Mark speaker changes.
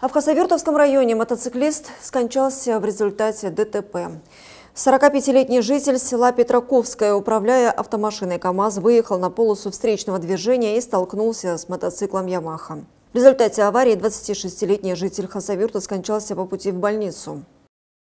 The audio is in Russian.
Speaker 1: А в Хасавюртовском районе мотоциклист скончался в результате ДТП. 45-летний житель села Петраковская, управляя автомашиной КАМАЗ, выехал на полосу встречного движения и столкнулся с мотоциклом «Ямаха». В результате аварии 26-летний житель Хасавюрта скончался по пути в больницу.